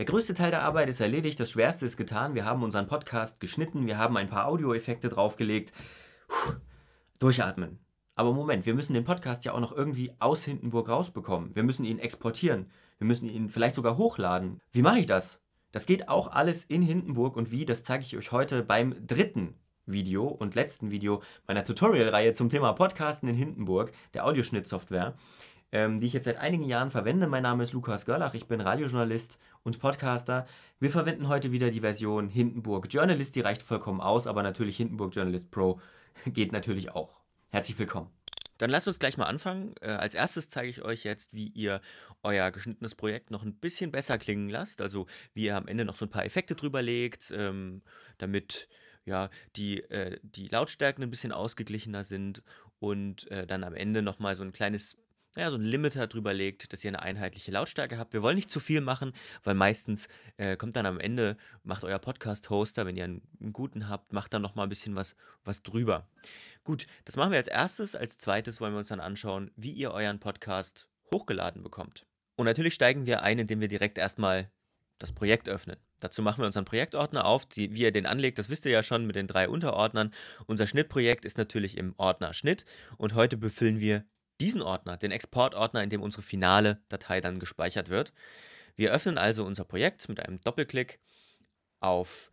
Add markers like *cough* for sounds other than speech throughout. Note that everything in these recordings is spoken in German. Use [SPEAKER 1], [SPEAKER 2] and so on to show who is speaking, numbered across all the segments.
[SPEAKER 1] Der größte Teil der Arbeit ist erledigt, das Schwerste ist getan. Wir haben unseren Podcast geschnitten, wir haben ein paar Audioeffekte draufgelegt. Puh, durchatmen. Aber Moment, wir müssen den Podcast ja auch noch irgendwie aus Hindenburg rausbekommen. Wir müssen ihn exportieren. Wir müssen ihn vielleicht sogar hochladen. Wie mache ich das? Das geht auch alles in Hindenburg und wie, das zeige ich euch heute beim dritten Video und letzten Video meiner Tutorial-Reihe zum Thema Podcasten in Hindenburg, der Audioschnittsoftware. software ähm, die ich jetzt seit einigen Jahren verwende. Mein Name ist Lukas Görlach, ich bin Radiojournalist und Podcaster. Wir verwenden heute wieder die Version Hindenburg Journalist, die reicht vollkommen aus, aber natürlich Hindenburg Journalist Pro *laughs* geht natürlich auch. Herzlich willkommen. Dann lasst uns gleich mal anfangen. Äh, als erstes zeige ich euch jetzt, wie ihr euer geschnittenes Projekt noch ein bisschen besser klingen lasst. Also wie ihr am Ende noch so ein paar Effekte drüber legt, ähm, damit ja, die, äh, die Lautstärken ein bisschen ausgeglichener sind und äh, dann am Ende nochmal so ein kleines naja, so ein Limiter drüber legt, dass ihr eine einheitliche Lautstärke habt. Wir wollen nicht zu viel machen, weil meistens äh, kommt dann am Ende, macht euer Podcast-Hoster, wenn ihr einen, einen, guten habt, macht dann nochmal ein bisschen was, was drüber. Gut, das machen wir als erstes. Als zweites wollen wir uns dann anschauen, wie ihr euren Podcast hochgeladen bekommt. Und natürlich steigen wir ein, indem wir direkt erstmal das Projekt öffnen. Dazu machen wir unseren Projektordner auf. Die, wie ihr den anlegt, das wisst ihr ja schon mit den drei Unterordnern. Unser Schnittprojekt ist natürlich im Ordner Schnitt und heute befüllen wir diesen Ordner, den Exportordner, in dem unsere finale Datei dann gespeichert wird. Wir öffnen also unser Projekt mit einem Doppelklick auf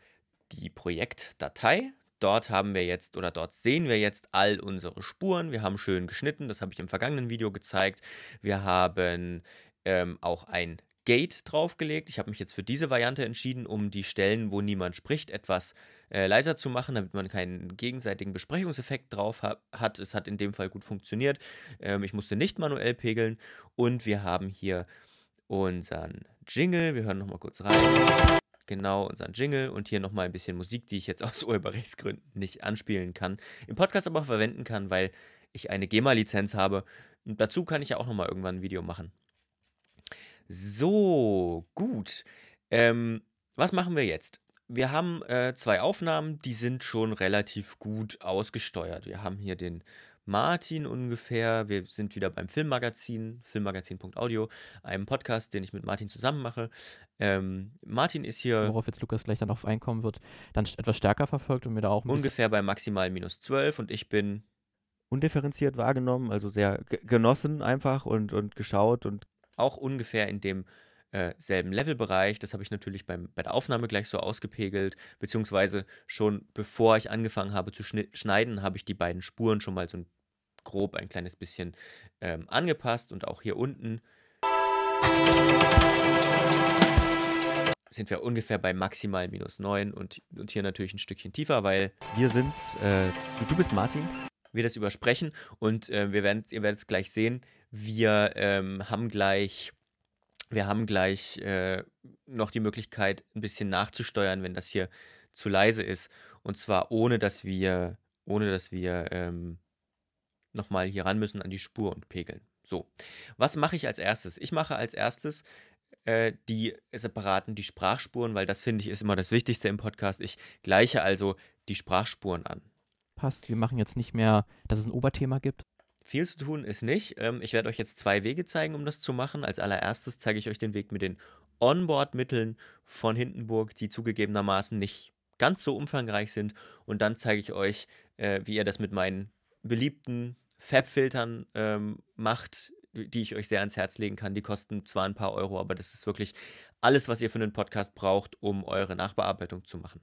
[SPEAKER 1] die Projektdatei. Dort haben wir jetzt oder dort sehen wir jetzt all unsere Spuren. Wir haben schön geschnitten, das habe ich im vergangenen Video gezeigt. Wir haben ähm, auch ein Gate draufgelegt. Ich habe mich jetzt für diese Variante entschieden, um die Stellen, wo niemand spricht, etwas äh, leiser zu machen, damit man keinen gegenseitigen Besprechungseffekt drauf ha hat. Es hat in dem Fall gut funktioniert. Ähm, ich musste nicht manuell pegeln und wir haben hier unseren Jingle. Wir hören nochmal kurz rein. Genau, unseren Jingle und hier nochmal ein bisschen Musik, die ich jetzt aus Urheberrechtsgründen nicht anspielen kann. Im Podcast aber verwenden kann, weil ich eine GEMA-Lizenz habe. Und dazu kann ich ja auch nochmal irgendwann ein Video machen. So, gut. Ähm, was machen wir jetzt? Wir haben äh, zwei Aufnahmen, die sind schon relativ gut ausgesteuert. Wir haben hier den Martin ungefähr. Wir sind wieder beim Filmmagazin, filmmagazin.audio, einem Podcast, den ich mit Martin zusammen mache. Ähm, Martin ist hier. Worauf jetzt Lukas gleich dann auf einkommen wird, dann etwas stärker verfolgt und mir da auch. Ungefähr bei maximal minus 12 und ich bin. Undifferenziert wahrgenommen, also sehr genossen einfach und, und geschaut und auch ungefähr in dem äh, selben Levelbereich. Das habe ich natürlich beim, bei der Aufnahme gleich so ausgepegelt, beziehungsweise schon bevor ich angefangen habe zu schneiden, habe ich die beiden Spuren schon mal so ein, grob ein kleines bisschen ähm, angepasst und auch hier unten sind wir ungefähr bei maximal minus 9 und, und hier natürlich ein Stückchen tiefer, weil wir sind, äh, du bist Martin, wir das übersprechen und äh, wir werden, ihr werdet es gleich sehen, wir ähm, haben gleich wir haben gleich äh, noch die Möglichkeit, ein bisschen nachzusteuern, wenn das hier zu leise ist. Und zwar ohne, dass wir, ohne dass wir ähm, nochmal hier ran müssen an die Spur und pegeln. So, was mache ich als erstes? Ich mache als erstes äh, die separaten, die Sprachspuren, weil das finde ich ist immer das Wichtigste im Podcast. Ich gleiche also die Sprachspuren an.
[SPEAKER 2] Passt, wir machen jetzt nicht mehr, dass es ein Oberthema gibt.
[SPEAKER 1] Viel zu tun ist nicht. Ähm, ich werde euch jetzt zwei Wege zeigen, um das zu machen. Als allererstes zeige ich euch den Weg mit den Onboard-Mitteln von Hindenburg, die zugegebenermaßen nicht ganz so umfangreich sind. Und dann zeige ich euch, äh, wie ihr das mit meinen beliebten Fab-Filtern ähm, macht, die ich euch sehr ans Herz legen kann. Die kosten zwar ein paar Euro, aber das ist wirklich alles, was ihr für einen Podcast braucht, um eure Nachbearbeitung zu machen.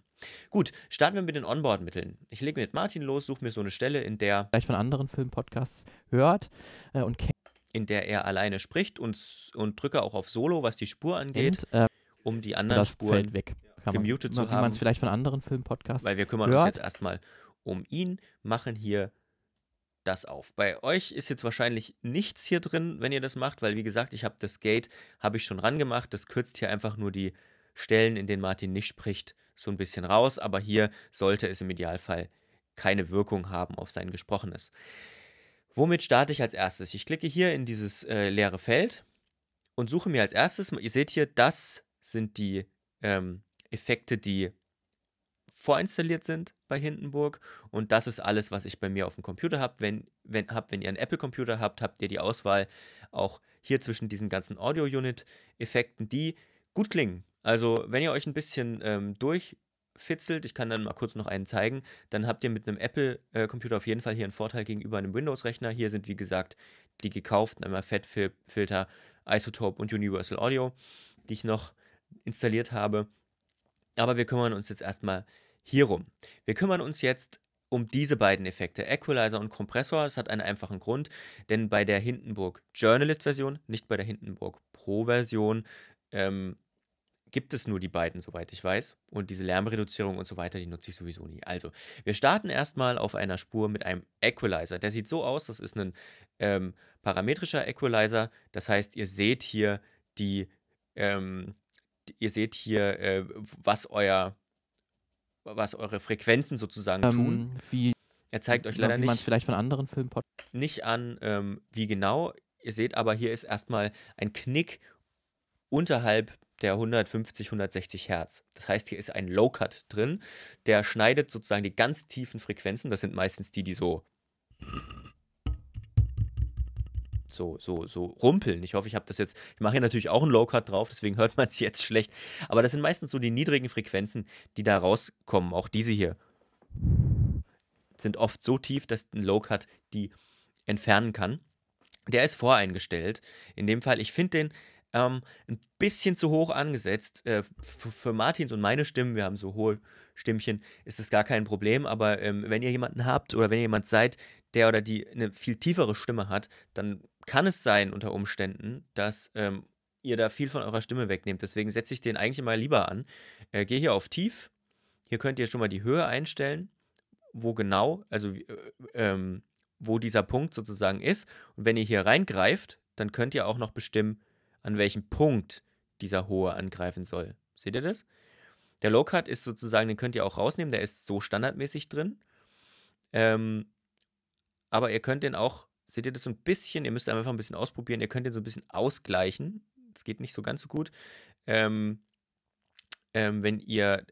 [SPEAKER 1] Gut, starten wir mit den Onboard-Mitteln. Ich lege mit Martin los, suche mir so eine Stelle, in der.
[SPEAKER 2] Vielleicht von anderen Filmpodcasts hört äh, und kennt.
[SPEAKER 1] In der er alleine spricht und, und drücke auch auf Solo, was die Spur angeht, und, äh, um die anderen das Spuren fällt weg. Kann gemutet man, zu haben. man es vielleicht
[SPEAKER 2] von anderen Filmpodcasts. Weil wir kümmern hört. uns jetzt
[SPEAKER 1] erstmal um ihn, machen hier das auf. Bei euch ist jetzt wahrscheinlich nichts hier drin, wenn ihr das macht, weil wie gesagt, ich habe das Gate, habe ich schon rangemacht. Das kürzt hier einfach nur die Stellen, in denen Martin nicht spricht, so ein bisschen raus. Aber hier sollte es im Idealfall keine Wirkung haben auf sein Gesprochenes. Womit starte ich als erstes? Ich klicke hier in dieses äh, leere Feld und suche mir als erstes, ihr seht hier, das sind die ähm, Effekte, die vorinstalliert sind bei Hindenburg. Und das ist alles, was ich bei mir auf dem Computer habe. Wenn, wenn, hab, wenn ihr einen Apple-Computer habt, habt ihr die Auswahl auch hier zwischen diesen ganzen Audio-Unit-Effekten, die gut klingen. Also wenn ihr euch ein bisschen ähm, durchfitzelt, ich kann dann mal kurz noch einen zeigen, dann habt ihr mit einem Apple-Computer auf jeden Fall hier einen Vorteil gegenüber einem Windows-Rechner. Hier sind, wie gesagt, die gekauften, einmal FAT-Filter, Isotope und Universal Audio, die ich noch installiert habe. Aber wir kümmern uns jetzt erstmal hierum. Wir kümmern uns jetzt um diese beiden Effekte, Equalizer und Kompressor. Das hat einen einfachen Grund, denn bei der Hindenburg Journalist-Version, nicht bei der Hindenburg Pro-Version, ähm, gibt es nur die beiden, soweit ich weiß. Und diese Lärmreduzierung und so weiter, die nutze ich sowieso nie. Also, wir starten erstmal auf einer Spur mit einem Equalizer. Der sieht so aus, das ist ein ähm, parametrischer Equalizer. Das heißt, ihr seht hier die, ähm, ihr seht hier, äh, was euer was eure Frequenzen sozusagen ähm, tun. wie, er zeigt euch leider nicht, vielleicht
[SPEAKER 2] von anderen Filmen
[SPEAKER 1] nicht an, ähm, wie genau. Ihr seht aber, hier ist erstmal ein Knick unterhalb der 150, 160 Hertz. Das heißt, hier ist ein Low-Cut drin, der schneidet sozusagen die ganz tiefen Frequenzen. Das sind meistens die, die so so, so, so rumpeln. Ich hoffe, ich habe das jetzt. Ich mache hier natürlich auch einen Low-Cut drauf, deswegen hört man es jetzt schlecht. Aber das sind meistens so die niedrigen Frequenzen, die da rauskommen. Auch diese hier sind oft so tief, dass ein Low-Cut die entfernen kann. Der ist voreingestellt. In dem Fall, ich finde den ähm, ein bisschen zu hoch angesetzt. Äh, für Martins und meine Stimmen, wir haben so hohe Stimmchen, ist das gar kein Problem. Aber ähm, wenn ihr jemanden habt oder wenn ihr jemand seid, der oder die eine viel tiefere Stimme hat, dann kann es sein unter Umständen, dass ähm, ihr da viel von eurer Stimme wegnehmt. Deswegen setze ich den eigentlich mal lieber an. Äh, Gehe hier auf Tief. Hier könnt ihr schon mal die Höhe einstellen, wo genau, also äh, ähm, wo dieser Punkt sozusagen ist. Und wenn ihr hier reingreift, dann könnt ihr auch noch bestimmen, an welchem Punkt dieser hohe angreifen soll. Seht ihr das? Der Low Cut ist sozusagen, den könnt ihr auch rausnehmen, der ist so standardmäßig drin. Ähm, aber ihr könnt den auch Seht ihr das so ein bisschen? Ihr müsst einfach ein bisschen ausprobieren. Ihr könnt den so ein bisschen ausgleichen. Es geht nicht so ganz so gut. Ähm, ähm, wenn ihr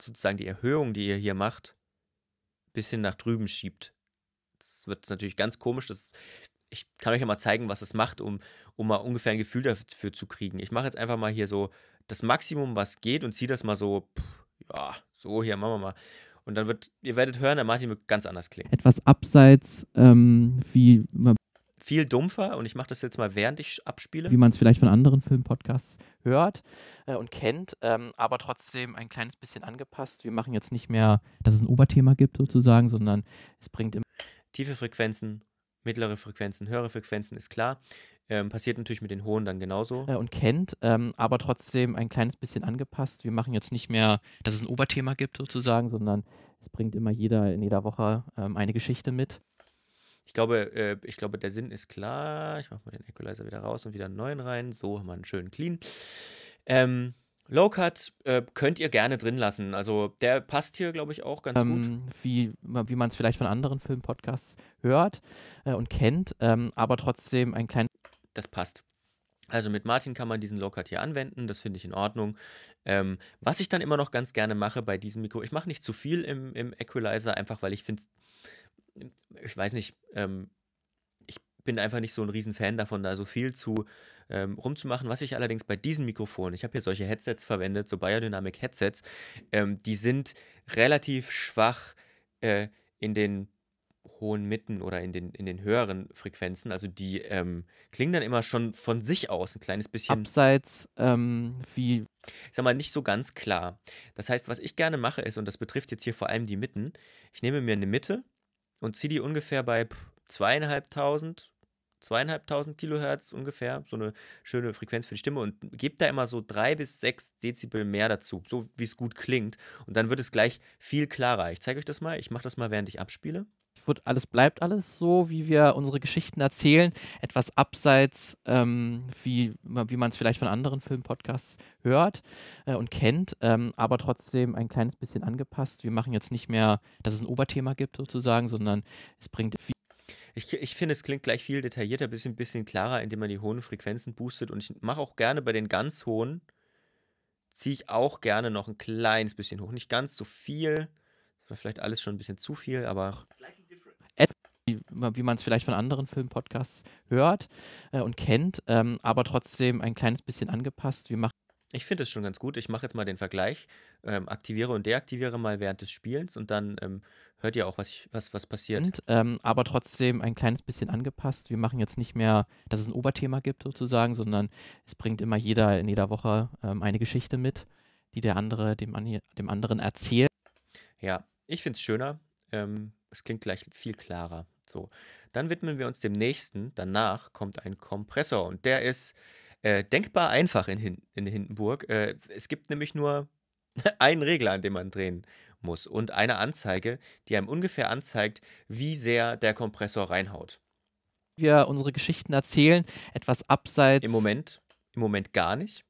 [SPEAKER 1] sozusagen die Erhöhung, die ihr hier macht, ein bisschen nach drüben schiebt. Das wird natürlich ganz komisch. Das, ich kann euch ja mal zeigen, was es macht, um, um mal ungefähr ein Gefühl dafür zu kriegen. Ich mache jetzt einfach mal hier so das Maximum, was geht und ziehe das mal so, pff, ja, so hier machen wir mal. Und dann wird, ihr werdet hören, der Martin wird ganz anders klingen.
[SPEAKER 2] Etwas abseits, ähm, wie.
[SPEAKER 1] Viel dumpfer und ich
[SPEAKER 2] mache das jetzt mal, während ich abspiele. Wie man es vielleicht von anderen Filmpodcasts hört äh, und kennt, ähm, aber trotzdem ein kleines bisschen angepasst. Wir machen jetzt nicht mehr, dass es ein Oberthema gibt sozusagen, sondern es bringt immer. Tiefe Frequenzen
[SPEAKER 1] mittlere Frequenzen, höhere Frequenzen, ist klar. Ähm, passiert natürlich mit den hohen dann genauso.
[SPEAKER 2] Ja, äh, und kennt, ähm, aber trotzdem ein kleines bisschen angepasst. Wir machen jetzt nicht mehr, dass es ein Oberthema gibt sozusagen, sondern es bringt immer jeder in jeder Woche ähm, eine Geschichte mit.
[SPEAKER 1] Ich glaube, äh, ich glaube, der Sinn ist klar. Ich mache mal den Equalizer wieder raus und wieder einen neuen rein. So haben wir einen schönen Clean. Ähm, Low Cut äh, könnt ihr gerne drin lassen. Also der passt hier, glaube ich, auch ganz ähm,
[SPEAKER 2] gut. Wie, wie man es vielleicht von anderen Filmpodcasts hört äh, und kennt, ähm, aber trotzdem ein kleines. Das passt.
[SPEAKER 1] Also mit Martin kann man diesen Low-Cut hier anwenden, das finde ich in Ordnung. Ähm, was ich dann immer noch ganz gerne mache bei diesem Mikro, ich mache nicht zu viel im, im Equalizer, einfach weil ich finde, es, ich weiß nicht, ähm, ich bin einfach nicht so ein Riesenfan davon, da so viel zu ähm, rumzumachen. Was ich allerdings bei diesen Mikrofonen, ich habe hier solche Headsets verwendet, so Biodynamic Headsets, ähm, die sind relativ schwach äh, in den hohen Mitten oder in den, in den höheren Frequenzen. Also die ähm, klingen dann immer schon von sich aus ein kleines bisschen. Abseits ähm, wie. Ich sag mal, nicht so ganz klar. Das heißt, was ich gerne mache ist, und das betrifft jetzt hier vor allem die Mitten, ich nehme mir eine Mitte und ziehe die ungefähr bei zweieinhalbtausend zweieinhalbtausend Kilohertz ungefähr, so eine schöne Frequenz für die Stimme und gebt da immer so drei bis sechs Dezibel mehr dazu, so wie es gut klingt. Und dann wird es gleich viel klarer. Ich zeige euch das mal, ich mache das mal,
[SPEAKER 2] während ich abspiele. Wird alles bleibt alles so, wie wir unsere Geschichten erzählen, etwas abseits, ähm, wie, wie man es vielleicht von anderen Filmpodcasts hört äh, und kennt, ähm, aber trotzdem ein kleines bisschen angepasst. Wir machen jetzt nicht mehr, dass es ein Oberthema gibt sozusagen, sondern es bringt viel
[SPEAKER 1] ich, ich finde, es klingt gleich viel detaillierter, ein bisschen, bisschen klarer, indem man die hohen Frequenzen boostet. Und ich mache auch gerne bei den ganz hohen, ziehe ich auch gerne noch ein kleines bisschen hoch. Nicht ganz so viel. Das war vielleicht alles schon ein bisschen zu viel,
[SPEAKER 2] aber. Wie, man es vielleicht von anderen Filmpodcasts hört äh, und kennt, ähm, aber trotzdem ein kleines bisschen angepasst. Wir machen ich finde es schon ganz gut. Ich
[SPEAKER 1] mache jetzt mal den Vergleich, ähm, aktiviere und deaktiviere mal während des Spielens und dann ähm, hört ihr auch,
[SPEAKER 2] was, ich, was, was passiert. Und, ähm, aber trotzdem ein kleines bisschen angepasst. Wir machen jetzt nicht mehr, dass es ein Oberthema gibt sozusagen, sondern es bringt immer jeder in jeder Woche ähm, eine Geschichte mit, die der andere dem, dem anderen erzählt.
[SPEAKER 1] Ja, ich finde es schöner. Ähm, es klingt gleich viel klarer. So, dann widmen wir uns dem nächsten. Danach kommt ein Kompressor und der ist äh, denkbar einfach in, Hin in Hindenburg. Äh, es gibt nämlich nur *laughs* einen Regler, an dem man drehen muss und eine Anzeige, die einem ungefähr anzeigt, wie sehr der Kompressor reinhaut.
[SPEAKER 2] Wir unsere Geschichten erzählen, etwas abseits. Im Moment,
[SPEAKER 1] im Moment gar nicht.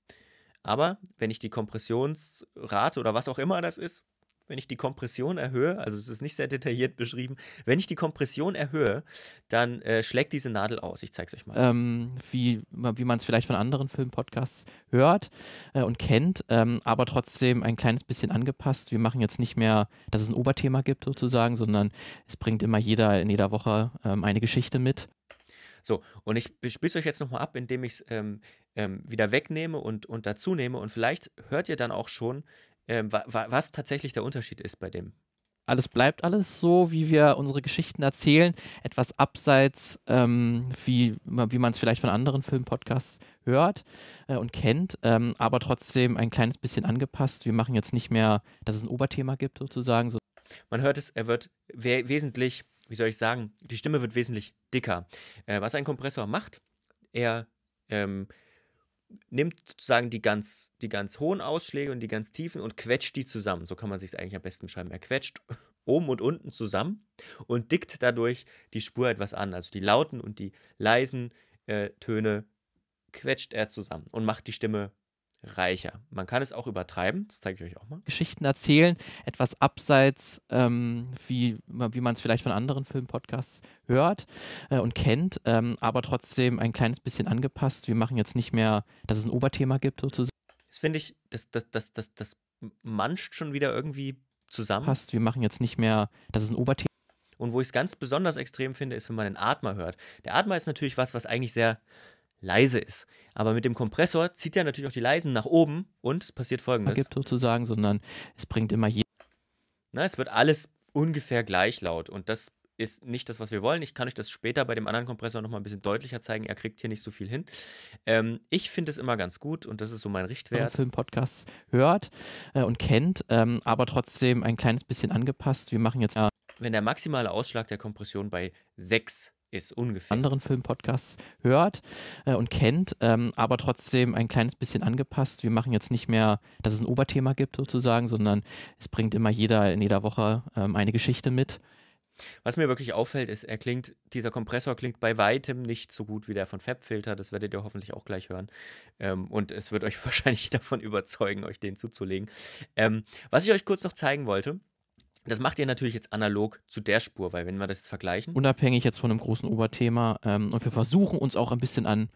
[SPEAKER 1] Aber wenn ich die Kompressionsrate oder was auch immer das ist, wenn ich die Kompression erhöhe, also es ist nicht sehr detailliert beschrieben, wenn ich die Kompression erhöhe, dann äh, schlägt diese Nadel aus. Ich zeige es euch mal.
[SPEAKER 2] Ähm, wie wie man es vielleicht von anderen Filmpodcasts hört äh, und kennt, ähm, aber trotzdem ein kleines bisschen angepasst. Wir machen jetzt nicht mehr, dass es ein Oberthema gibt sozusagen, sondern es bringt immer jeder in jeder Woche ähm, eine Geschichte mit.
[SPEAKER 1] So, und ich spiele es euch jetzt nochmal ab, indem ich es ähm, ähm, wieder wegnehme und, und dazu nehme. Und vielleicht hört ihr dann auch schon ähm, wa wa was tatsächlich der Unterschied ist bei dem.
[SPEAKER 2] Alles bleibt alles so, wie wir unsere Geschichten erzählen, etwas abseits, ähm, wie, wie man es vielleicht von anderen Filmpodcasts hört äh, und kennt, ähm, aber trotzdem ein kleines bisschen angepasst. Wir machen jetzt nicht mehr, dass es ein Oberthema gibt sozusagen. So. Man hört es,
[SPEAKER 1] er wird we wesentlich, wie soll ich sagen, die Stimme wird wesentlich dicker. Äh, was ein Kompressor macht, er ähm, nimmt sozusagen die ganz, die ganz hohen Ausschläge und die ganz tiefen und quetscht die zusammen. So kann man sich eigentlich am besten beschreiben. Er quetscht oben und unten zusammen und dickt dadurch die Spur etwas an. Also die lauten und die leisen äh, Töne quetscht er zusammen und macht die Stimme reicher. Man kann es auch übertreiben, das zeige ich euch auch mal.
[SPEAKER 2] Geschichten erzählen, etwas abseits, ähm, wie, wie man es vielleicht von anderen Filmpodcasts hört äh, und kennt, ähm, aber trotzdem ein kleines bisschen angepasst. Wir machen jetzt nicht mehr, dass es ein Oberthema gibt sozusagen. Das finde ich,
[SPEAKER 1] das, das, das, das, das mancht schon wieder irgendwie zusammen. Passt,
[SPEAKER 2] wir machen jetzt nicht mehr, dass es ein Oberthema
[SPEAKER 1] und wo ich es ganz besonders extrem finde, ist, wenn man den Atmer hört. Der Atmer ist natürlich was, was eigentlich sehr leise ist. Aber mit dem Kompressor zieht er natürlich auch die leisen nach oben und es passiert folgendes.
[SPEAKER 2] gibt sozusagen, sondern es bringt immer hier.
[SPEAKER 1] Na, es wird alles ungefähr gleich laut und das ist nicht das, was wir wollen. Ich kann euch das später bei dem anderen Kompressor nochmal ein bisschen deutlicher zeigen. Er kriegt hier nicht so viel hin. Ähm, ich finde es immer ganz gut und das ist so mein Richtwert.
[SPEAKER 2] Filmpodcasts hört äh, und kennt, ähm, aber trotzdem ein kleines bisschen angepasst. Wir machen jetzt. Äh, wenn der
[SPEAKER 1] maximale Ausschlag der Kompression bei 6 ist ungefähr.
[SPEAKER 2] anderen Filmpodcasts hört äh, und kennt, ähm, aber trotzdem ein kleines bisschen angepasst. Wir machen jetzt nicht mehr, dass es ein Oberthema gibt sozusagen, sondern es bringt immer jeder in jeder Woche ähm, eine Geschichte mit.
[SPEAKER 1] Was mir wirklich auffällt, ist, er klingt, dieser Kompressor klingt bei weitem nicht so gut wie der von Fabfilter. Das werdet ihr hoffentlich auch gleich hören. Ähm, und es wird euch *laughs* wahrscheinlich davon überzeugen, euch den zuzulegen. Ähm, was ich euch kurz noch zeigen wollte, das macht ihr natürlich jetzt analog zu der Spur, weil wenn wir das jetzt vergleichen.
[SPEAKER 2] Unabhängig jetzt von einem großen Oberthema ähm, und wir versuchen uns auch ein bisschen an.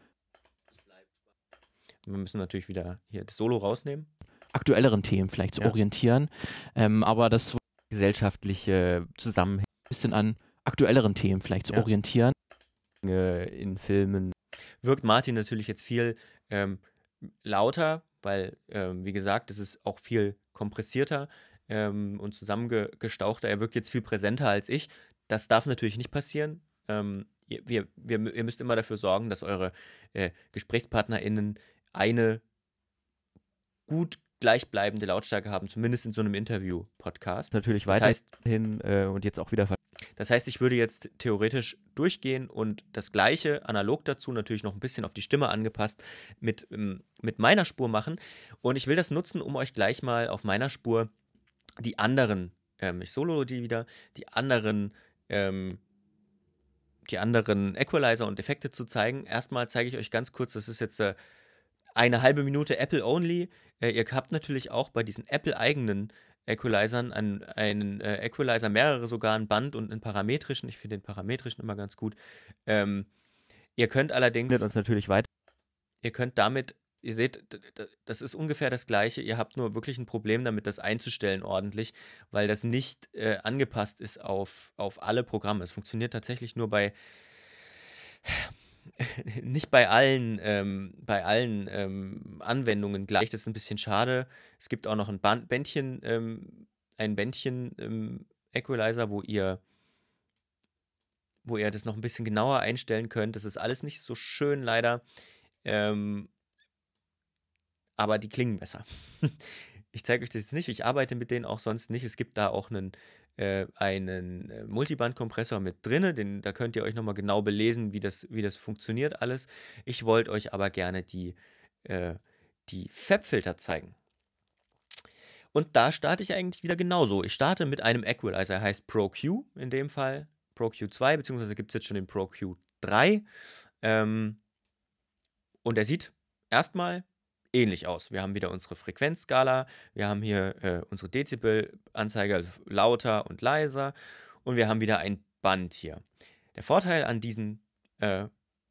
[SPEAKER 1] Wir müssen natürlich wieder hier das Solo rausnehmen.
[SPEAKER 2] Aktuelleren Themen vielleicht zu ja. orientieren. Ähm, aber das. Gesellschaftliche Zusammenhänge. Ein bisschen an aktuelleren Themen vielleicht ja. zu orientieren. In Filmen.
[SPEAKER 1] Wirkt Martin natürlich jetzt viel ähm, lauter, weil, ähm, wie gesagt, es ist auch viel kompressierter ähm, und zusammengestauchter. Er wirkt jetzt viel präsenter als ich. Das darf natürlich nicht passieren. Ähm, ihr, wir, ihr müsst immer dafür sorgen, dass eure äh, GesprächspartnerInnen eine gut gleichbleibende Lautstärke haben, zumindest in so einem Interview-Podcast. Natürlich weiterhin das heißt, äh, und jetzt auch wieder. Das heißt, ich würde jetzt theoretisch durchgehen und das gleiche analog dazu, natürlich noch ein bisschen auf die Stimme angepasst, mit, ähm, mit meiner Spur machen. Und ich will das nutzen, um euch gleich mal auf meiner Spur die anderen, ähm, ich solo die wieder, die anderen, ähm, die anderen Equalizer und Effekte zu zeigen. Erstmal zeige ich euch ganz kurz, das ist jetzt äh, eine halbe Minute Apple Only. Äh, ihr habt natürlich auch bei diesen Apple-eigenen Equalizern, einen, einen äh, Equalizer, mehrere sogar, ein Band und einen parametrischen. Ich finde den parametrischen immer ganz gut. Ähm, ihr könnt allerdings. uns natürlich weiter. Ihr könnt damit Ihr seht, das ist ungefähr das gleiche. Ihr habt nur wirklich ein Problem damit, das einzustellen ordentlich, weil das nicht äh, angepasst ist auf, auf alle Programme. Es funktioniert tatsächlich nur bei *sighs* nicht bei allen, ähm, bei allen ähm, Anwendungen gleich. Das ist ein bisschen schade. Es gibt auch noch ein Band Bändchen, ähm, ein Bändchen ähm, Equalizer, wo ihr, wo ihr das noch ein bisschen genauer einstellen könnt. Das ist alles nicht so schön leider. Ähm, aber die klingen besser. *laughs* ich zeige euch das jetzt nicht, ich arbeite mit denen auch sonst nicht. Es gibt da auch äh, einen, äh, einen Multiband-Kompressor mit drinne, den, da könnt ihr euch nochmal genau belesen, wie das, wie das funktioniert alles. Ich wollte euch aber gerne die, äh, die Fab-Filter zeigen. Und da starte ich eigentlich wieder genauso. Ich starte mit einem Equalizer, er heißt ProQ in dem Fall, ProQ 2, beziehungsweise gibt es jetzt schon den ProQ 3. Ähm, und er sieht erstmal ähnlich aus. Wir haben wieder unsere Frequenzskala, wir haben hier äh, unsere Dezibelanzeige, also lauter und leiser und wir haben wieder ein Band hier. Der Vorteil an diesen, äh,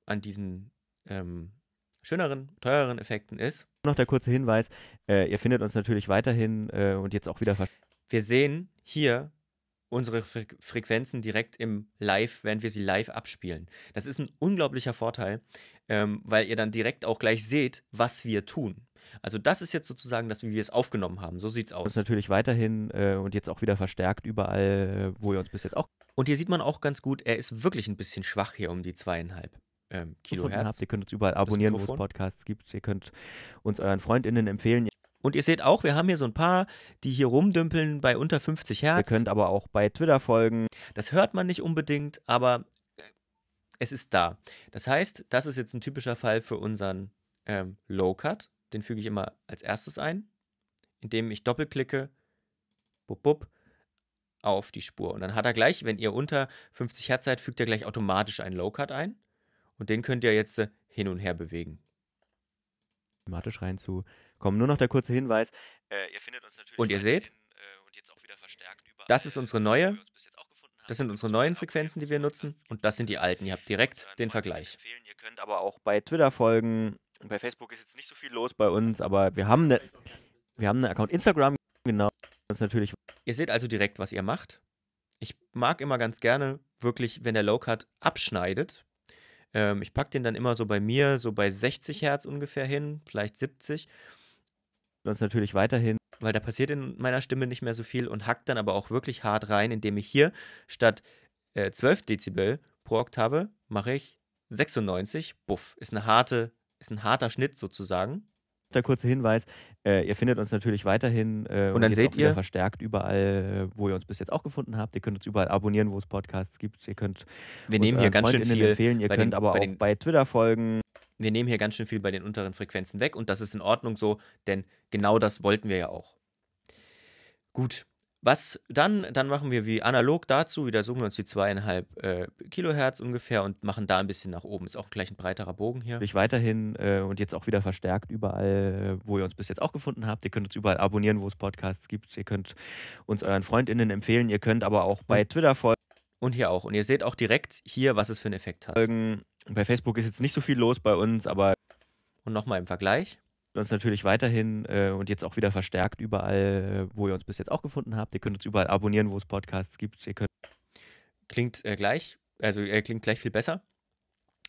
[SPEAKER 1] an diesen ähm, schöneren, teureren Effekten ist. Noch der kurze Hinweis, äh, ihr findet uns natürlich weiterhin äh, und jetzt auch wieder. Wir sehen hier unsere Fre Frequenzen direkt im Live, während wir sie live abspielen. Das ist ein unglaublicher Vorteil, ähm, weil ihr dann direkt auch gleich seht, was wir tun. Also das ist jetzt sozusagen das, wie wir es aufgenommen haben. So sieht es aus. Das ist natürlich weiterhin äh, und jetzt auch wieder verstärkt überall, äh, wo ihr uns bis jetzt auch. Und hier sieht man auch ganz gut, er ist wirklich ein bisschen schwach hier um die zweieinhalb. Ähm, Kilohertz. Habt. Ihr könnt uns überall abonnieren, wo es Podcasts gibt. Ihr könnt uns euren FreundInnen empfehlen. Und ihr seht auch, wir haben hier so ein paar, die hier rumdümpeln bei unter 50 Hertz. Ihr könnt aber auch bei Twitter folgen. Das hört man nicht unbedingt, aber äh, es ist da. Das heißt, das ist jetzt ein typischer Fall für unseren ähm, Low Cut. Den füge ich immer als erstes ein, indem ich doppelklicke, bup, bup, auf die Spur. Und dann hat er gleich, wenn ihr unter 50 Hertz seid, fügt er gleich automatisch einen Low Cut ein. Und den könnt ihr jetzt äh, hin und her bewegen. Automatisch rein zu kommen. Nur noch der kurze Hinweis. Äh, ihr findet uns natürlich. Und ihr seht? Den, äh, und jetzt auch wieder verstärkt überall. Das ist äh, unsere neue. Das sind unsere neuen Frequenzen, die wir nutzen. Und das sind die alten. Ihr habt direkt also den Vergleich. Ihr könnt aber auch bei Twitter folgen. bei Facebook ist jetzt nicht so viel los bei uns, aber wir haben eine, wir einen ne Account Instagram. Genau. Das natürlich. Ihr seht also direkt, was ihr macht. Ich mag immer ganz gerne wirklich, wenn der Low-Cut abschneidet. Ähm, ich packe den dann immer so bei mir, so bei 60 Hertz ungefähr hin, vielleicht 70 uns natürlich weiterhin, weil da passiert in meiner Stimme nicht mehr so viel und hackt dann aber auch wirklich hart rein, indem ich hier statt äh, 12 Dezibel pro Oktave mache ich 96. Buff, ist eine harte, ist ein harter Schnitt sozusagen. Der kurze Hinweis, äh, ihr findet uns natürlich weiterhin äh, und dann seht ihr verstärkt überall, äh, wo ihr uns bis jetzt auch gefunden habt. Ihr könnt uns überall abonnieren, wo es Podcasts gibt. Ihr könnt wir nehmen hier ganz schön viel empfehlen. Ihr könnt den, aber auch bei Twitter folgen wir nehmen hier ganz schön viel bei den unteren Frequenzen weg und das ist in Ordnung so, denn genau das wollten wir ja auch. Gut, was dann? Dann machen wir wie analog dazu, wieder suchen wir uns die zweieinhalb äh, Kilohertz ungefähr und machen da ein bisschen nach oben. Ist auch gleich ein breiterer Bogen hier. Ich weiterhin äh, und jetzt auch wieder verstärkt überall, äh, wo ihr uns bis jetzt auch gefunden habt. Ihr könnt uns überall abonnieren, wo es Podcasts gibt. Ihr könnt uns euren FreundInnen empfehlen. Ihr könnt aber auch bei hm. Twitter folgen. Und hier auch. Und ihr seht auch direkt hier, was es für einen Effekt hat. Folgen bei Facebook ist jetzt nicht so viel los bei uns, aber. Und nochmal im Vergleich. Uns natürlich weiterhin äh, und jetzt auch wieder verstärkt überall, äh, wo ihr uns bis jetzt auch gefunden habt. Ihr könnt uns überall abonnieren, wo es Podcasts gibt. Ihr könnt klingt äh, gleich, also äh, klingt gleich viel besser.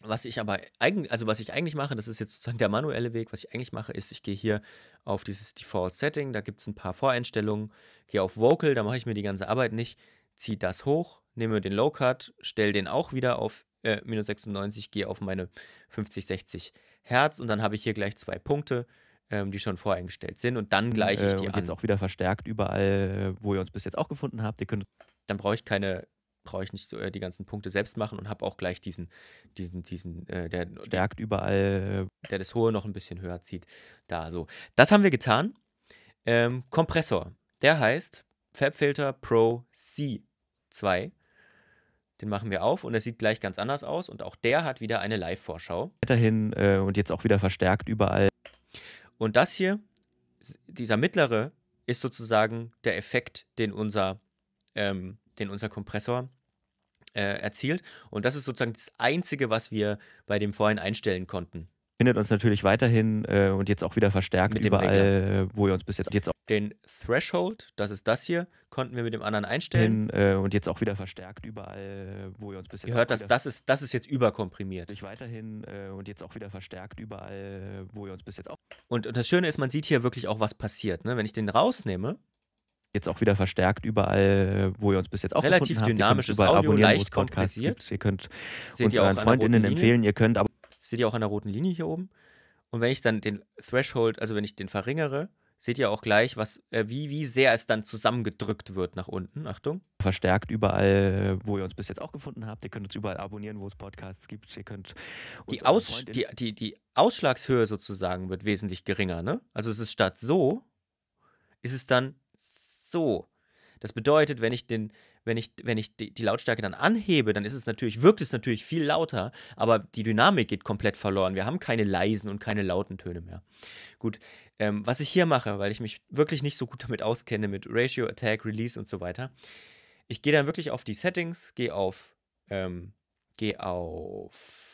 [SPEAKER 1] Was ich aber eigentlich, also was ich eigentlich mache, das ist jetzt sozusagen der manuelle Weg, was ich eigentlich mache, ist, ich gehe hier auf dieses Default Setting, da gibt es ein paar Voreinstellungen, gehe auf Vocal, da mache ich mir die ganze Arbeit nicht, ziehe das hoch, nehme den Low Cut, stelle den auch wieder auf äh, minus 96, gehe auf meine 50, 60 Hertz und dann habe ich hier gleich zwei Punkte, ähm, die schon voreingestellt sind und dann hm, gleiche ich äh, die äh, und an. jetzt auch wieder verstärkt überall, äh, wo ihr uns bis jetzt auch gefunden habt. Ihr könnt dann brauche ich keine brauche ich nicht so, äh, die ganzen Punkte selbst machen und habe auch gleich diesen, diesen, diesen, äh, der stärkt überall, der das hohe noch ein bisschen höher zieht. Da so. Das haben wir getan. Ähm, Kompressor. Der heißt FabFilter Pro C2. Den machen wir auf und er sieht gleich ganz anders aus und auch der hat wieder eine Live-Vorschau. Weiterhin äh, und jetzt auch wieder verstärkt überall. Und das hier, dieser mittlere, ist sozusagen der Effekt, den unser, ähm, den unser Kompressor äh, erzielt. Und das ist sozusagen das Einzige, was wir bei dem vorhin einstellen konnten findet uns natürlich weiterhin äh, und jetzt auch wieder verstärkt mit überall, äh, wo ihr uns bis jetzt, genau. jetzt auch. Den Threshold, das ist das hier, konnten wir mit dem anderen einstellen. Den, äh, und jetzt auch wieder verstärkt überall, wo ihr uns bis jetzt. Ihr hört, das, das, ist, das ist jetzt überkomprimiert. Durch weiterhin äh, und jetzt auch wieder verstärkt überall, wo ihr uns bis jetzt auch. Und, und das Schöne ist, man sieht hier wirklich auch, was passiert. Ne? Wenn ich den rausnehme, jetzt auch wieder verstärkt überall, wo ihr uns bis jetzt auch relativ dynamisches habt. Ihr könnt Audio, leicht abonnieren, kompliziert. Ihr könnt uns euren Freundinnen empfehlen, ihr könnt aber seht ihr auch an der roten Linie hier oben. Und wenn ich dann den Threshold, also wenn ich den verringere, seht ihr auch gleich, was, äh, wie, wie sehr es dann zusammengedrückt wird nach unten. Achtung. Verstärkt überall, äh, wo ihr uns bis jetzt auch gefunden habt. Ihr könnt uns überall abonnieren, wo es Podcasts gibt. Ihr könnt die, Aus, die, die, die Ausschlagshöhe sozusagen wird wesentlich geringer. Ne? Also es ist statt so, ist es dann so. Das bedeutet, wenn ich den wenn ich, wenn ich die, Lautstärke dann anhebe, dann ist es natürlich, wirkt es natürlich viel lauter, aber die Dynamik geht komplett verloren. Wir haben keine leisen und keine lauten Töne mehr. Gut, ähm, was ich hier mache, weil ich mich wirklich nicht so gut damit auskenne, mit Ratio, Attack, Release und so weiter, ich gehe dann wirklich auf die Settings, gehe auf, ähm, gehe auf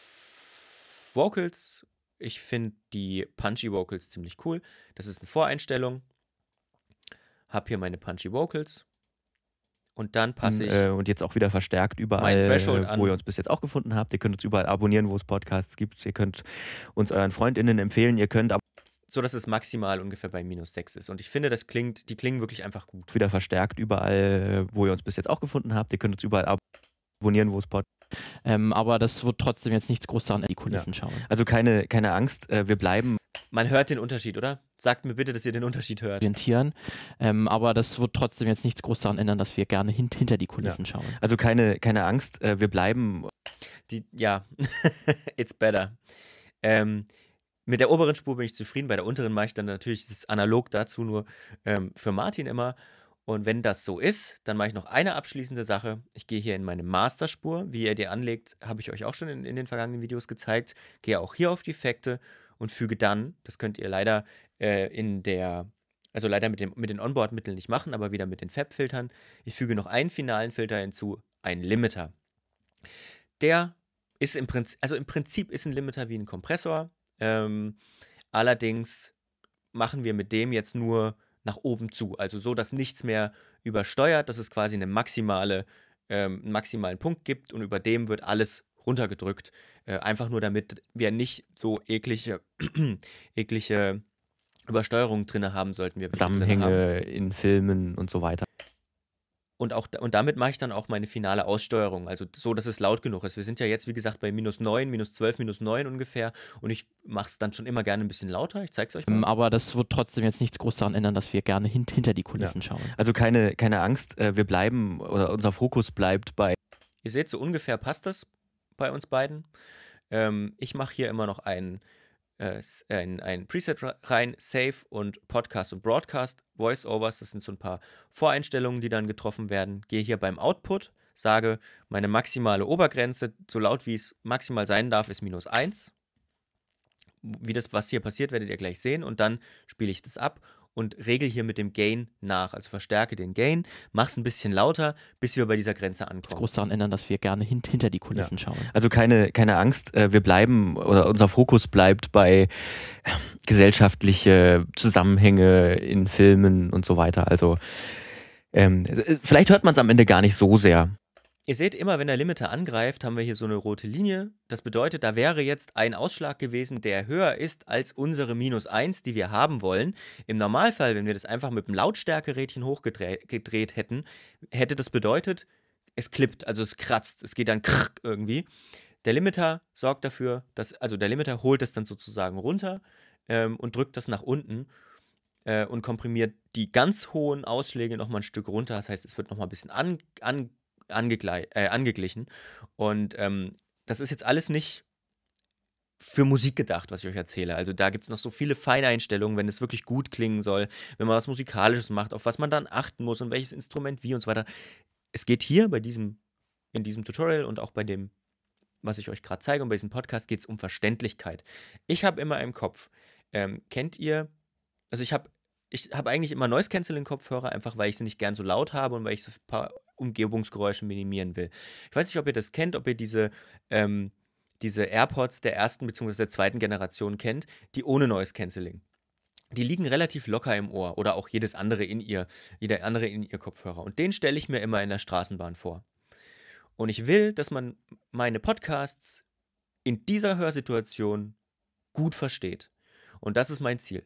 [SPEAKER 1] Vocals. Ich finde die Punchy Vocals ziemlich cool. Das ist eine Voreinstellung. Habe hier meine Punchy Vocals. Und dann passe ähm, ich. Äh, und jetzt auch wieder verstärkt überall, äh, wo ihr uns bis jetzt auch gefunden habt. Ihr könnt uns überall abonnieren, wo es Podcasts gibt. Ihr könnt uns euren FreundInnen empfehlen. Ihr könnt aber. So dass es maximal ungefähr bei minus 6 ist. Und ich finde, das klingt, die klingen wirklich einfach gut. Wieder verstärkt überall, äh, wo ihr uns bis jetzt auch gefunden habt. Ihr könnt uns überall abonnieren, wo es Podcasts Ähm, aber das wird trotzdem jetzt nichts groß daran in die Kulissen ja. schauen. Also keine,
[SPEAKER 2] keine Angst, äh, wir bleiben
[SPEAKER 1] man hört den Unterschied, oder? Sagt mir bitte, dass ihr den Unterschied hört.
[SPEAKER 2] Orientieren. Ähm, aber das wird trotzdem jetzt nichts groß daran ändern, dass wir gerne hin hinter die Kulissen ja. schauen. Also keine,
[SPEAKER 1] keine Angst, äh, wir bleiben. Die, ja, *laughs* it's better. Ähm, mit der oberen Spur bin ich zufrieden, bei der unteren mache ich dann natürlich das analog dazu nur ähm, für Martin immer. Und wenn das so ist, dann mache ich noch eine abschließende Sache. Ich gehe hier in meine Masterspur. Wie ihr die anlegt, habe ich euch auch schon in, in den vergangenen Videos gezeigt. Gehe auch hier auf die Effekte und füge dann, das könnt ihr leider äh, in der, also leider mit, dem, mit den Onboard-Mitteln nicht machen, aber wieder mit den Fab-Filtern, ich füge noch einen finalen Filter hinzu, einen Limiter. Der ist im Prinzip, also im Prinzip ist ein Limiter wie ein Kompressor. Ähm, allerdings machen wir mit dem jetzt nur nach oben zu, also so, dass nichts mehr übersteuert, dass es quasi eine maximale, ähm, einen maximalen Punkt gibt und über dem wird alles runtergedrückt. Äh, einfach nur, damit wir nicht so eklige, *clears throat* eklige Übersteuerungen drin haben sollten. Wir Zusammenhänge in Filmen und so weiter. Und, auch, und damit mache ich dann auch meine finale Aussteuerung, also so, dass es laut genug ist. Wir sind ja jetzt, wie gesagt, bei minus 9, minus 12, minus 9 ungefähr und ich mache es dann schon immer gerne ein bisschen lauter, ich zeige es euch mal.
[SPEAKER 2] Ähm, aber das wird trotzdem jetzt nichts groß daran ändern, dass wir gerne hint hinter die Kulissen ja. schauen.
[SPEAKER 1] Also keine, keine Angst, äh, wir bleiben, oder unser Fokus bleibt bei... Ihr seht, so ungefähr passt das bei uns beiden. Ähm, ich mache hier immer noch einen äh, ein, ein Preset rein, Save und Podcast und Broadcast, Voiceovers, das sind so ein paar Voreinstellungen, die dann getroffen werden. Gehe hier beim Output, sage, meine maximale Obergrenze, so laut wie es maximal sein darf, ist minus 1. Wie das, was hier passiert, werdet ihr gleich sehen und dann spiele ich das ab und regel hier mit dem Gain nach. Also verstärke den Gain, mach's ein bisschen lauter, bis wir bei dieser Grenze ankommen. Das groß daran
[SPEAKER 2] ändern, dass wir gerne hint hinter die Kulissen ja. schauen.
[SPEAKER 1] Also keine, keine Angst, äh, wir bleiben oder unser Fokus bleibt bei gesellschaftliche Zusammenhänge in Filmen und so weiter. Also ähm, äh, vielleicht hört man es am Ende gar nicht so sehr. Ihr seht immer, wenn der Limiter angreift, haben wir hier so eine rote Linie. Das bedeutet, da wäre jetzt ein Ausschlag gewesen, der höher ist als unsere minus 1, die wir haben wollen. Im Normalfall, wenn wir das einfach mit dem Lautstärkerädchen hochgedreht hätten, hätte das bedeutet, es klippt, also es kratzt, es geht dann krrr irgendwie. Der Limiter sorgt dafür, dass, also der Limiter holt das dann sozusagen runter ähm, und drückt das nach unten äh, und komprimiert die ganz hohen Ausschläge nochmal ein Stück runter. Das heißt, es wird nochmal ein bisschen an, an äh, angeglichen. Und ähm, das ist jetzt alles nicht für Musik gedacht, was ich euch erzähle. Also da gibt es noch so viele Feineinstellungen, wenn es wirklich gut klingen soll, wenn man was Musikalisches macht, auf was man dann achten muss und welches Instrument wie und so weiter. Es geht hier bei diesem, in diesem Tutorial und auch bei dem, was ich euch gerade zeige und bei diesem Podcast geht es um Verständlichkeit. Ich habe immer im Kopf, ähm, kennt ihr, also ich habe ich habe eigentlich immer Noise Cancelling Kopfhörer, einfach weil ich sie nicht gern so laut habe und weil ich so ein paar Umgebungsgeräusche minimieren will. Ich weiß nicht, ob ihr das kennt, ob ihr diese, ähm, diese AirPods der ersten bzw. der zweiten Generation kennt, die ohne Noise Cancelling. Die liegen relativ locker im Ohr oder auch jedes andere in ihr, jeder andere in ihr Kopfhörer. Und den stelle ich mir immer in der Straßenbahn vor. Und ich will, dass man meine Podcasts in dieser Hörsituation gut versteht. Und das ist mein Ziel.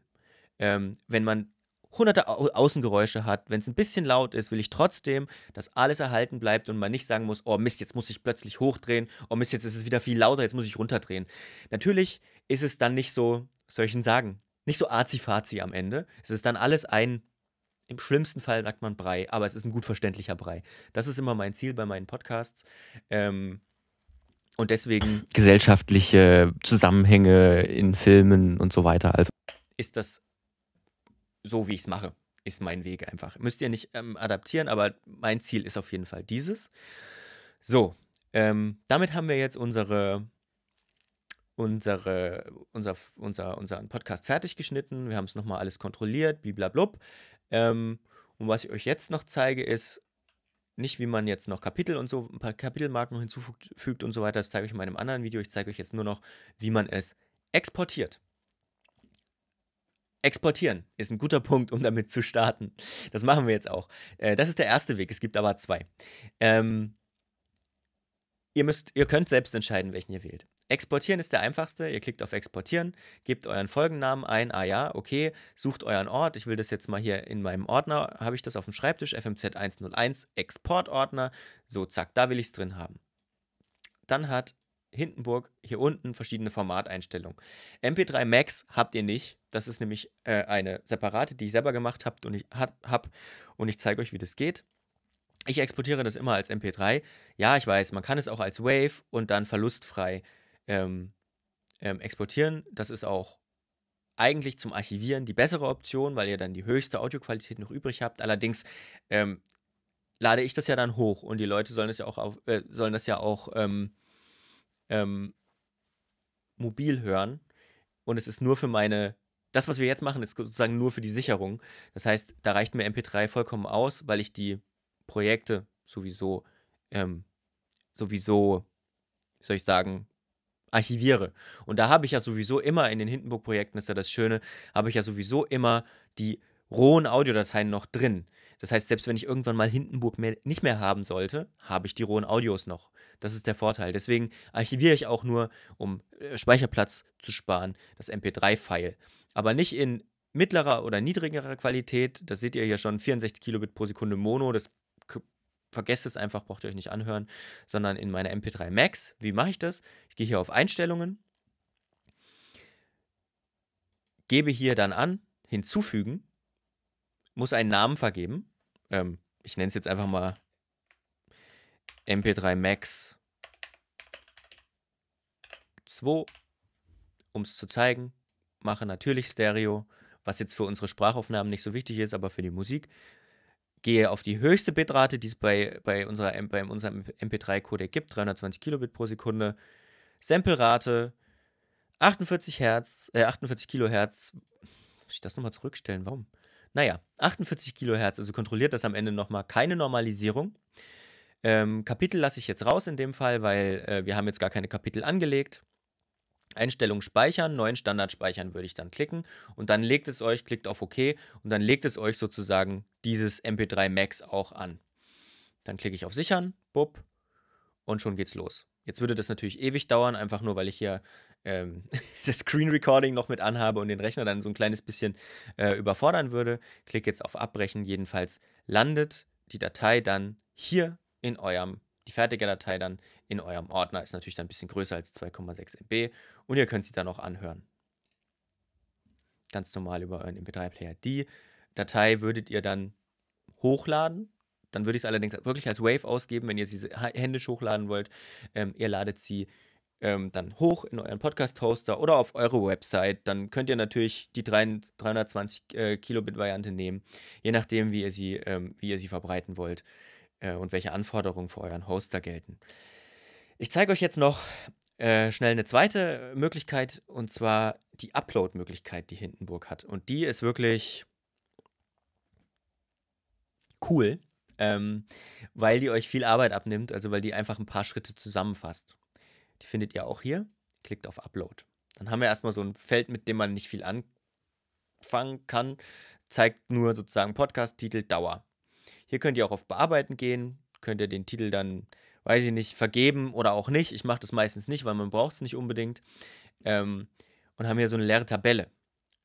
[SPEAKER 1] Ähm, wenn man hunderte Au Außengeräusche hat, wenn es ein bisschen laut ist, will ich trotzdem, dass alles erhalten bleibt und man nicht sagen muss, oh Mist, jetzt muss ich plötzlich hochdrehen, oh Mist, jetzt ist es wieder viel lauter, jetzt muss ich runterdrehen. Natürlich ist es dann nicht so, was soll ich denn sagen, nicht so arzi-fazi am Ende. Es ist dann alles ein, im schlimmsten Fall sagt man Brei, aber es ist ein gut verständlicher Brei. Das ist immer mein Ziel bei meinen Podcasts. Ähm, und deswegen. Gesellschaftliche Zusammenhänge in Filmen und so weiter. Also ist das so wie ich es mache, ist mein Weg einfach. Müsst ihr nicht ähm, adaptieren, aber mein Ziel ist auf jeden Fall dieses. So, ähm, damit haben wir jetzt unsere, unsere, unser, unser, unseren Podcast fertig geschnitten. Wir haben es nochmal alles kontrolliert, bliblablub. Ähm, und was ich euch jetzt noch zeige, ist nicht, wie man jetzt noch Kapitel und so, ein paar Kapitelmarken hinzufügt und so weiter. Das zeige ich in meinem anderen Video. Ich zeige euch jetzt nur noch, wie man es exportiert. Exportieren ist ein guter Punkt, um damit zu starten. Das machen wir jetzt auch. Äh, das ist der erste Weg, es gibt aber zwei. Ähm, ihr, müsst, ihr könnt selbst entscheiden, welchen ihr wählt. Exportieren ist der einfachste. Ihr klickt auf Exportieren, gebt euren Folgennamen ein. Ah ja, okay, sucht euren Ort. Ich will das jetzt mal hier in meinem Ordner, habe ich das auf dem Schreibtisch, FMZ 101, Exportordner. So, zack, da will ich es drin haben. Dann hat Hindenburg hier unten verschiedene Formateinstellungen. MP3 Max habt ihr nicht. Das ist nämlich äh, eine separate, die ich selber gemacht habe und ich hab, und ich zeige euch, wie das geht. Ich exportiere das immer als MP3. Ja, ich weiß, man kann es auch als Wave und dann verlustfrei ähm, ähm, exportieren. Das ist auch eigentlich zum Archivieren die bessere Option, weil ihr dann die höchste Audioqualität noch übrig habt. Allerdings ähm, lade ich das ja dann hoch und die Leute sollen das ja auch, auf, äh, sollen das ja auch ähm, ähm, mobil hören und es ist nur für meine, das, was wir jetzt machen, ist sozusagen nur für die Sicherung. Das heißt, da reicht mir MP3 vollkommen aus, weil ich die Projekte sowieso, ähm, sowieso, wie soll ich sagen, archiviere. Und da habe ich ja sowieso immer in den Hindenburg-Projekten, ist ja das Schöne, habe ich ja sowieso immer die rohen Audiodateien noch drin. Das heißt, selbst wenn ich irgendwann mal Hindenburg mehr, nicht mehr haben sollte, habe ich die rohen Audios noch. Das ist der Vorteil. Deswegen archiviere ich auch nur, um äh, Speicherplatz zu sparen, das MP3-File. Aber nicht in mittlerer oder niedrigerer Qualität. Das seht ihr hier schon, 64 Kilobit pro Sekunde Mono. Das vergesst es einfach, braucht ihr euch nicht anhören, sondern in meiner MP3 Max. Wie mache ich das? Ich gehe hier auf Einstellungen, gebe hier dann an, hinzufügen muss einen Namen vergeben. Ähm, ich nenne es jetzt einfach mal MP3 Max 2, um es zu zeigen. Mache natürlich Stereo, was jetzt für unsere Sprachaufnahmen nicht so wichtig ist, aber für die Musik. Gehe auf die höchste Bitrate, die es bei, bei, unserer, bei unserem MP3-Codec gibt, 320 Kilobit pro Sekunde. Samplerate 48 Hertz, äh, 48 Kilohertz. Muss ich das nochmal zurückstellen? Warum? Naja, 48 Kilohertz, also kontrolliert das am Ende nochmal. Keine Normalisierung. Ähm, Kapitel lasse ich jetzt raus in dem Fall, weil äh, wir haben jetzt gar keine Kapitel angelegt. Einstellung speichern, neuen Standard speichern würde ich dann klicken und dann legt es euch, klickt auf OK und dann legt es euch sozusagen dieses MP3 Max auch an. Dann klicke ich auf Sichern, bupp und schon geht's los. Jetzt würde das natürlich ewig dauern, einfach nur weil ich hier ähm, *laughs* das Screen Recording noch mit anhabe und den Rechner dann so ein kleines bisschen äh, überfordern würde. Klick jetzt auf Abbrechen. Jedenfalls landet die Datei dann hier in eurem, die fertige Datei dann in eurem Ordner. Ist natürlich dann ein bisschen größer als 2,6 MB und ihr könnt sie dann auch anhören. Ganz normal über euren MP3-Player. Die Datei würdet ihr dann hochladen. Dann würde ich es allerdings wirklich als Wave ausgeben, wenn ihr sie händisch hochladen wollt. Ähm, ihr ladet sie ähm, dann hoch in euren Podcast-Hoster oder auf eure Website. Dann könnt ihr natürlich die 320 äh, Kilobit-Variante nehmen, je nachdem, wie ihr sie, ähm, wie ihr sie verbreiten wollt äh, und welche Anforderungen für euren Hoster gelten. Ich zeige euch jetzt noch äh, schnell eine zweite Möglichkeit und zwar die Upload-Möglichkeit, die Hindenburg hat. Und die ist wirklich cool, ähm, weil die euch viel Arbeit abnimmt, also weil die einfach ein paar Schritte zusammenfasst. Die findet ihr auch hier. Klickt auf Upload. Dann haben wir erstmal so ein Feld, mit dem man nicht viel anfangen kann. Zeigt nur sozusagen Podcast, Titel, Dauer. Hier könnt ihr auch auf Bearbeiten gehen. Könnt ihr den Titel dann, weiß ich nicht, vergeben oder auch nicht. Ich mache das meistens nicht, weil man braucht es nicht unbedingt. Ähm, und haben hier so eine leere Tabelle.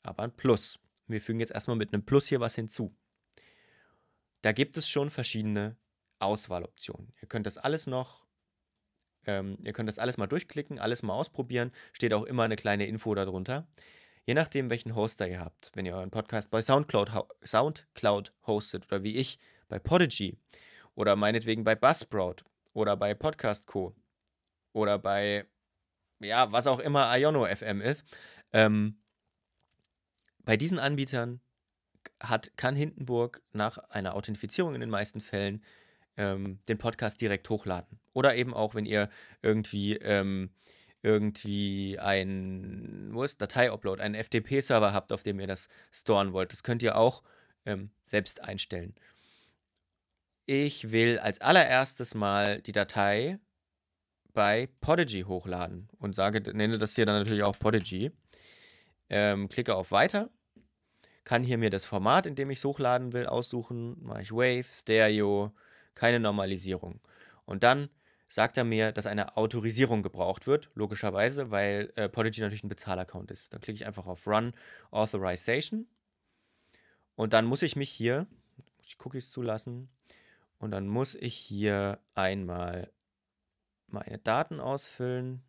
[SPEAKER 1] Aber ein Plus. Wir fügen jetzt erstmal mit einem Plus hier was hinzu. Da gibt es schon verschiedene Auswahloptionen. Ihr könnt das alles noch ähm, ihr könnt das alles mal durchklicken, alles mal ausprobieren. Steht auch immer eine kleine Info darunter. Je nachdem, welchen Hoster ihr habt, wenn ihr euren Podcast bei Soundcloud, Soundcloud hostet oder wie ich bei Podigy oder meinetwegen bei Buzzsprout oder bei Podcast Co. oder bei, ja, was auch immer Iono FM ist. Ähm, bei diesen Anbietern hat, kann Hindenburg nach einer Authentifizierung in den meisten Fällen ähm, den Podcast direkt hochladen. Oder eben auch, wenn ihr irgendwie, ähm, irgendwie ein, wo ist Datei-Upload, einen FTP-Server habt, auf dem ihr das storen wollt. Das könnt ihr auch ähm, selbst einstellen. Ich will als allererstes mal die Datei bei Podigy hochladen und sage, nenne das hier dann natürlich auch Podigy. Ähm, klicke auf Weiter, kann hier mir das Format, in dem ich es hochladen will, aussuchen. Mache ich Wave, Stereo, keine Normalisierung. Und dann sagt er mir, dass eine Autorisierung gebraucht wird, logischerweise, weil äh, Podigy natürlich ein Bezahlaccount ist. Dann klicke ich einfach auf Run Authorization und dann muss ich mich hier, ich Cookies zulassen, und dann muss ich hier einmal meine Daten ausfüllen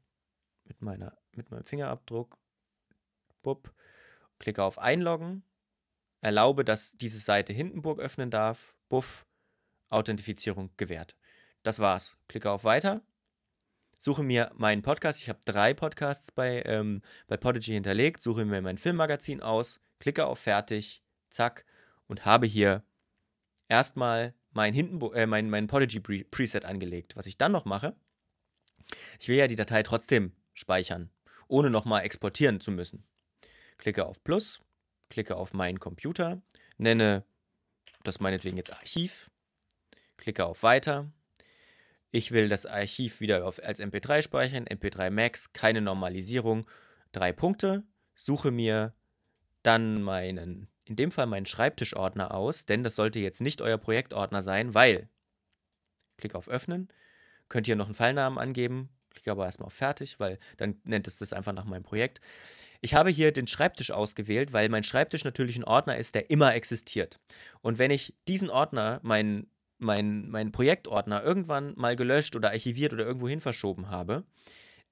[SPEAKER 1] mit, meiner, mit meinem Fingerabdruck. Bup. Klicke auf Einloggen. Erlaube, dass diese Seite Hindenburg öffnen darf. Buff. Authentifizierung gewährt das war's. Klicke auf Weiter, suche mir meinen Podcast. Ich habe drei Podcasts bei, ähm, bei Podigy hinterlegt, suche mir mein Filmmagazin aus, klicke auf Fertig, zack, und habe hier erstmal mein, Hinten äh, mein, mein Podigy Pre Preset angelegt. Was ich dann noch mache, ich will ja die Datei trotzdem speichern, ohne nochmal exportieren zu müssen. Klicke auf Plus, klicke auf meinen Computer, nenne das meinetwegen jetzt Archiv, klicke auf Weiter, ich will das Archiv wieder auf, als MP3 speichern, MP3 Max, keine Normalisierung, drei Punkte, suche mir dann meinen, in dem Fall meinen Schreibtischordner aus, denn das sollte jetzt nicht euer Projektordner sein, weil, klick auf Öffnen, könnt ihr noch einen Fallnamen angeben, klick aber erstmal auf Fertig, weil dann nennt es das einfach nach meinem Projekt. Ich habe hier den Schreibtisch ausgewählt, weil mein Schreibtisch natürlich ein Ordner ist, der immer existiert. Und wenn ich diesen Ordner, meinen meinen mein Projektordner irgendwann mal gelöscht oder archiviert oder irgendwohin verschoben habe,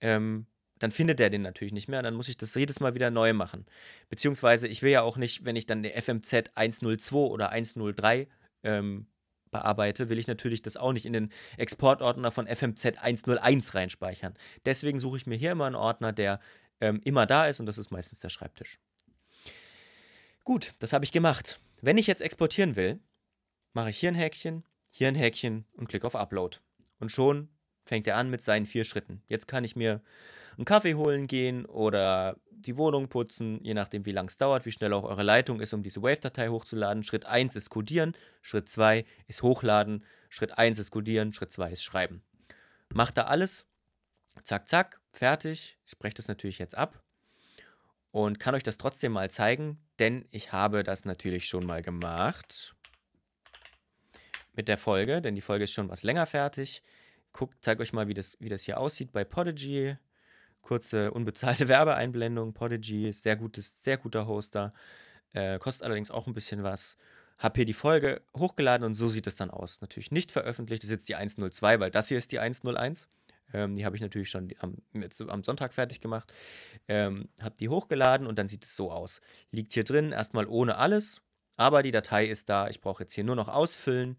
[SPEAKER 1] ähm, dann findet er den natürlich nicht mehr. Dann muss ich das jedes Mal wieder neu machen. Beziehungsweise ich will ja auch nicht, wenn ich dann eine FMZ 102 oder 103 ähm, bearbeite, will ich natürlich das auch nicht in den Exportordner von FMZ 101 reinspeichern. Deswegen suche ich mir hier immer einen Ordner, der ähm, immer da ist und das ist meistens der Schreibtisch. Gut, das habe ich gemacht. Wenn ich jetzt exportieren will, mache ich hier ein Häkchen, hier ein Häkchen und klick auf Upload. Und schon fängt er an mit seinen vier Schritten. Jetzt kann ich mir einen Kaffee holen gehen oder die Wohnung putzen, je nachdem, wie lange es dauert, wie schnell auch eure Leitung ist, um diese Wave-Datei hochzuladen. Schritt 1 ist Codieren, Schritt 2 ist Hochladen, Schritt 1 ist Codieren, Schritt 2 ist Schreiben. Macht da alles, zack, zack, fertig. Ich breche das natürlich jetzt ab und kann euch das trotzdem mal zeigen, denn ich habe das natürlich schon mal gemacht mit der Folge, denn die Folge ist schon was länger fertig. Guckt, zeig euch mal, wie das, wie das hier aussieht bei Podigy. Kurze unbezahlte *laughs* Werbeeinblendung. Podigy ist sehr gutes, sehr guter Hoster. Äh, kostet allerdings auch ein bisschen was. Hab hier die Folge hochgeladen und so sieht es dann aus. Natürlich nicht veröffentlicht, das ist jetzt die 102, weil das hier ist die 101. Ähm, die habe ich natürlich schon am, am Sonntag fertig gemacht. Ähm, habe die hochgeladen und dann sieht es so aus. Liegt hier drin, erstmal ohne alles aber die Datei ist da. Ich brauche jetzt hier nur noch ausfüllen.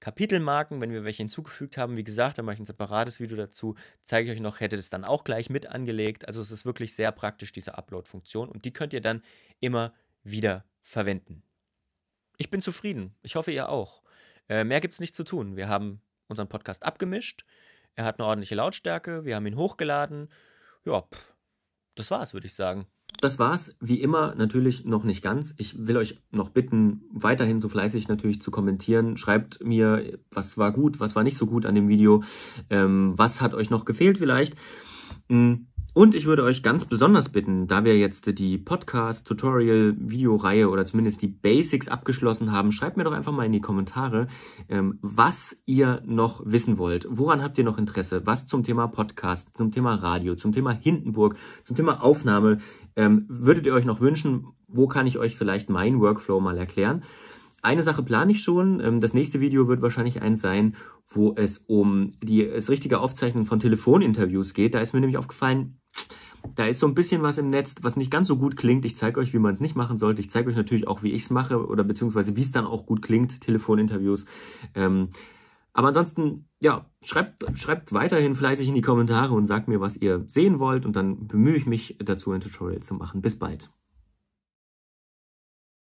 [SPEAKER 1] Kapitelmarken, wenn wir welche hinzugefügt haben, wie gesagt, da mache ich ein separates Video dazu, zeige ich euch noch, hätte das dann auch gleich mit angelegt. Also es ist wirklich sehr praktisch, diese Upload-Funktion und die könnt ihr dann immer wieder verwenden. Ich bin zufrieden, ich hoffe ihr auch. Äh, mehr gibt es nicht zu tun. Wir haben unseren Podcast abgemischt, er hat eine ordentliche Lautstärke, wir haben ihn hochgeladen. Ja, pff, das war's, würde ich sagen das war's. Wie immer natürlich noch nicht ganz. Ich will euch noch bitten, weiterhin so fleißig natürlich zu kommentieren. Schreibt mir, was war gut, was war nicht so gut an dem Video, ähm, was hat euch noch gefehlt vielleicht. Mhm. Und ich würde euch ganz besonders bitten, da wir jetzt die Podcast, Tutorial, Videoreihe oder zumindest die Basics abgeschlossen haben, schreibt mir doch einfach mal in die Kommentare, ähm, was ihr noch wissen wollt. Woran habt ihr noch Interesse? Was zum Thema Podcast, zum Thema Radio, zum Thema Hindenburg, zum Thema Aufnahme? Ähm, würdet ihr euch noch wünschen? Wo kann ich euch vielleicht meinen Workflow mal erklären? Eine Sache plane ich schon. Ähm, das nächste Video wird wahrscheinlich eins sein, wo es um die, das richtige Aufzeichnen von Telefoninterviews geht. Da ist mir nämlich aufgefallen, da ist so ein bisschen was im Netz, was nicht ganz so gut klingt. Ich zeige euch, wie man es nicht machen sollte. Ich zeige euch natürlich auch, wie ich es mache oder beziehungsweise wie es dann auch gut klingt, Telefoninterviews. Ähm, aber ansonsten, ja, schreibt, schreibt weiterhin fleißig in die Kommentare und sagt mir, was ihr sehen wollt. Und dann bemühe ich mich dazu, ein Tutorial zu machen. Bis bald.